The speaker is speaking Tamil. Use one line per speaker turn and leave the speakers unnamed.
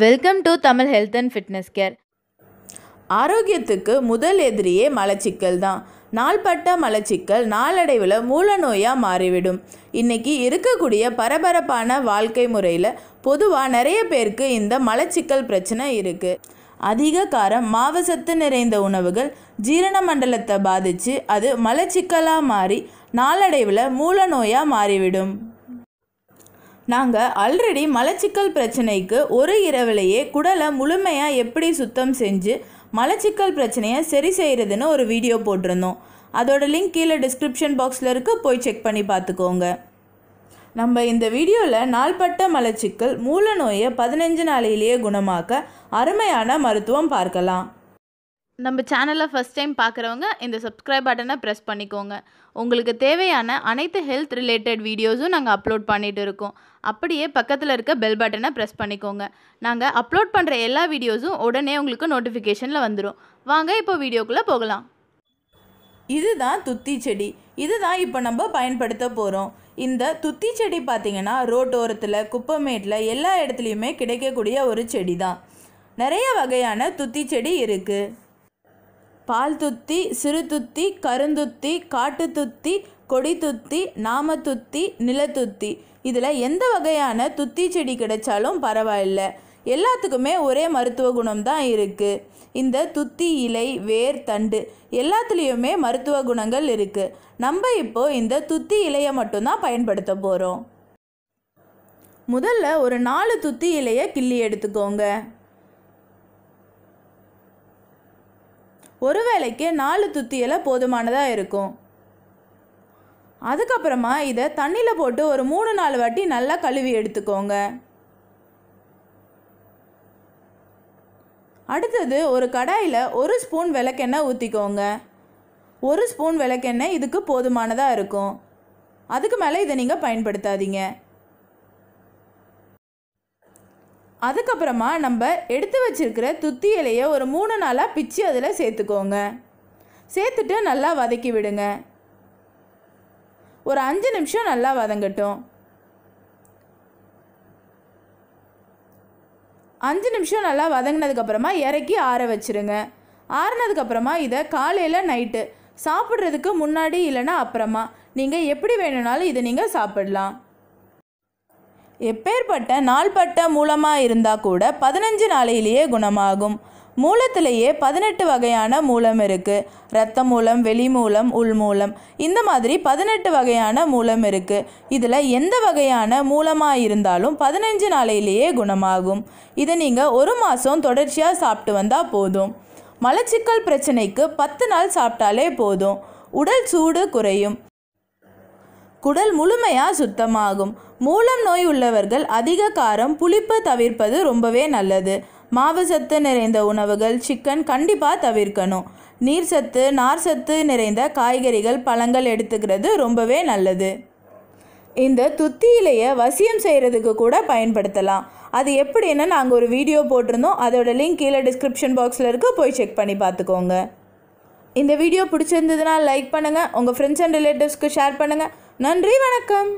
welcome to Tamil health and fitness care ஆரோக்கியத்துக்கு முதல் எதிரியே மலச்சிக்கல் தான் நாள்பட்ட மலச்சிக்கல் நாளடைவில் மூல நோயாக மாறிவிடும் இன்றைக்கி இருக்கக்கூடிய பரபரப்பான வாழ்க்கை முறையில் பொதுவாக நிறைய பேருக்கு இந்த மலச்சிக்கல் பிரச்சனை இருக்குது அதிக காரம் மாவசத்து நிறைந்த உணவுகள் ஜீரண மண்டலத்தை பாதித்து அது மலச்சிக்கலாக மாறி நாளடைவில் மூல நோயாக மாறிவிடும் நாங்கள் ஆல்ரெடி மலச்சிக்கல் பிரச்சனைக்கு ஒரு இரவிலேயே குடலை முழுமையாக எப்படி சுத்தம் செஞ்சு மலச்சிக்கல் பிரச்சனையை சரி செய்கிறதுன்னு ஒரு வீடியோ போட்டிருந்தோம் அதோட லிங்க் கீழே டிஸ்கிரிப்ஷன் பாக்ஸில் இருக்குது போய் செக் பண்ணி பார்த்துக்கோங்க நம்ம இந்த வீடியோவில் நாள்பட்ட மலச்சிக்கல் மூல நோயை பதினஞ்சு நாளையிலேயே குணமாக்க அருமையான மருத்துவம் பார்க்கலாம் நம்ம சேனலை ஃபஸ்ட் டைம் பார்க்குறவங்க இந்த சப்ஸ்கிரைப் பட்டனை ப்ரெஸ் பண்ணிக்கோங்க உங்களுக்கு தேவையான அனைத்து ஹெல்த் ரிலேட்டட் வீடியோஸும் நாங்கள் அப்லோட் பண்ணிகிட்டு இருக்கோம் அப்படியே பக்கத்தில் இருக்க பெல் பட்டனை ப்ரெஸ் பண்ணிக்கோங்க நாங்கள் அப்லோட் பண்ணுற எல்லா வீடியோஸும் உடனே உங்களுக்கு நோட்டிஃபிகேஷனில் வந்துடும் வாங்க இப்போ வீடியோக்குள்ளே போகலாம் இதுதான் துத்தி செடி இதுதான் இப்போ நம்ம பயன்படுத்த போகிறோம் இந்த துத்தி செடி பார்த்திங்கன்னா ரோட்டோரத்தில் குப்பமேட்டில் எல்லா இடத்துலையுமே கிடைக்கக்கூடிய ஒரு செடி தான் நிறைய வகையான துத்தி செடி இருக்குது பால் துத்தி சிறுதுத்தி கருந்துத்தி காட்டுத்துத்தி கொடித்துத்தி நாமத்துத்தி நிலத்துத்தி இதில் எந்த வகையான துத்தி செடி கிடைச்சாலும் பரவாயில்ல எல்லாத்துக்குமே ஒரே மருத்துவ குணம் தான் இருக்குது இந்த துத்தி இலை வேர் தண்டு எல்லாத்துலேயுமே மருத்துவ குணங்கள் இருக்குது நம்ம இப்போது இந்த துத்தி இலையை மட்டும்தான் பயன்படுத்த போகிறோம் முதல்ல ஒரு நாலு துத்தி இலையை கிள்ளி எடுத்துக்கோங்க ஒரு வேலைக்கு நாலு துத்தி போதுமானதாக இருக்கும் அதுக்கப்புறமா இதை தண்ணியில் போட்டு ஒரு மூணு நாலு வாட்டி நல்லா கழுவி எடுத்துக்கோங்க அடுத்தது ஒரு கடாயில் ஒரு ஸ்பூன் விளக்கெண்ணெய் ஊற்றிக்கோங்க ஒரு ஸ்பூன் விளக்கெண்ணெய் இதுக்கு போதுமானதாக இருக்கும் அதுக்கு மேலே இதை நீங்கள் பயன்படுத்தாதீங்க அதுக்கப்புறமா நம்ம எடுத்து வச்சுருக்கிற துத்தி இலையை ஒரு மூணு நாளாக பிச்சு அதில் சேர்த்துக்கோங்க சேர்த்துட்டு நல்லா வதக்கி விடுங்க ஒரு அஞ்சு நிமிஷம் நல்லா வதங்கட்டும் அஞ்சு நிமிஷம் நல்லா வதங்கினதுக்கப்புறமா இறக்கி ஆற வச்சுருங்க ஆறினதுக்கப்புறமா இதை காலையில் நைட்டு சாப்பிட்றதுக்கு முன்னாடி இல்லைன்னா அப்புறமா நீங்கள் எப்படி வேணும்னாலும் இதை நீங்கள் சாப்பிடலாம் எப்பேற்பட்ட நாள்பட்ட மூலமாக இருந்தால் கூட பதினஞ்சு நாளையிலேயே குணமாகும் மூலத்திலேயே பதினெட்டு வகையான மூலம் இருக்குது இரத்த மூலம் வெளி மூலம் உள் மூலம் இந்த மாதிரி பதினெட்டு வகையான மூலம் இருக்குது இதில் எந்த வகையான மூலமாக இருந்தாலும் பதினஞ்சு நாளையிலேயே குணமாகும் இதை நீங்கள் ஒரு மாதம் தொடர்ச்சியாக சாப்பிட்டு வந்தால் போதும் மலச்சிக்கல் பிரச்சனைக்கு பத்து நாள் சாப்பிட்டாலே போதும் உடல் சூடு குறையும் குடல் முழுமையாக சுத்தமாகும் மூலம் நோய் உள்ளவர்கள் அதிக காரம் புளிப்பு தவிர்ப்பது ரொம்பவே நல்லது மாவு சத்து நிறைந்த உணவுகள் சிக்கன் கண்டிப்பாக தவிர்க்கணும் நீர் சத்து நார் சத்து நிறைந்த காய்கறிகள் பழங்கள் எடுத்துக்கிறது ரொம்பவே நல்லது இந்த துத்தியிலேயே வசியம் செய்கிறதுக்கு கூட பயன்படுத்தலாம் அது எப்படின்னு நாங்கள் ஒரு வீடியோ போட்டிருந்தோம் அதோட லிங்க் கீழே டிஸ்கிரிப்ஷன் பாக்ஸில் இருக்க போய் செக் பண்ணி பார்த்துக்கோங்க இந்த வீடியோ பிடிச்சிருந்ததுன்னா லைக் பண்ணுங்கள் உங்கள் ஃப்ரெண்ட்ஸ் அண்ட் ரிலேட்டிவ்ஸ்க்கு ஷேர் பண்ணுங்கள் நன்றி வணக்கம்